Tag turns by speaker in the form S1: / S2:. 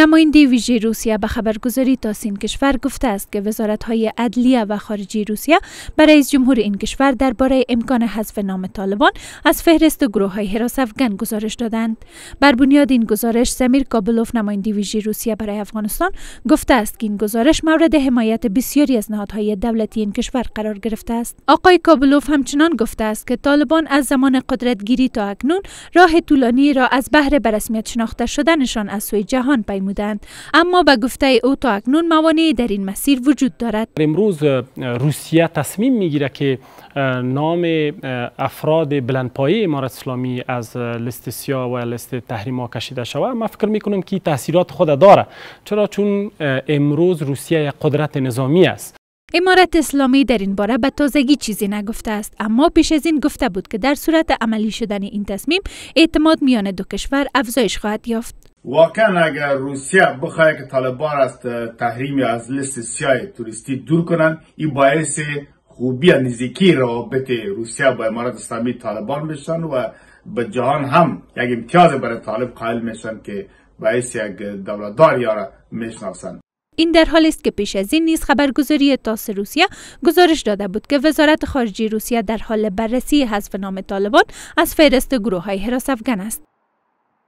S1: نماینده ویژه روسیه به خبرگزاری تاسین کشور گفته است که وزارت های عدلیه و خارجه روسیه برای رئیس جمهور این کشور درباره امکان حذف نام طالبان از فهرست گروه های حراس افغان گزارش دادند بر بنیاد این گزارش زمیر کابلوف نماینده ویژه روسیه برای افغانستان گفته است که این گزارش مورد حمایت بسیاری از نهادهای دولتی این کشور قرار گرفته است آقای کابلوف همچنان گفته است که طالبان از زمان قدرتگیری تا اکنون راه طولانی را از بهره به رسمیت شناخته شدنشان از سوی جهان پیمود اما به گفته او تا اکنون موانعی در این مسیر وجود دارد
S2: امروز روسیه تصمیم میگیره که نام افراد بلندپایه امارت اسلامی از لیست سیا و لیست تحریم کشیده شود من فکر میکنم که تاثیرات خود داره چرا چون امروز روسیه یک قدرت نظامی است
S1: امارت اسلامی در این باره به تازگی چیزی نگفته است اما پیش از این گفته بود که در صورت عملی شدن این تصمیم اعتماد میان دو کشور افزایش خواهد یافت
S3: واقعا اگر روسیه بخواهد که طالبان از تحریم از لیست سیاه توریستی دور کنند این باعث خوبی نزدیکی روابط روسیه با امارات اسلامی طالبان میشن و به جهان هم یک امتیاز برای طالب قائل میشن که باعث یک دولتدار یاره میشناسن
S1: این در حالی است که پیش از این نیز خبرگزاری تاس روسیه گزارش داده بود که وزارت خارجه روسیه در حال بررسی حذف نام طالبان از فهرست گروه های حراس افغان است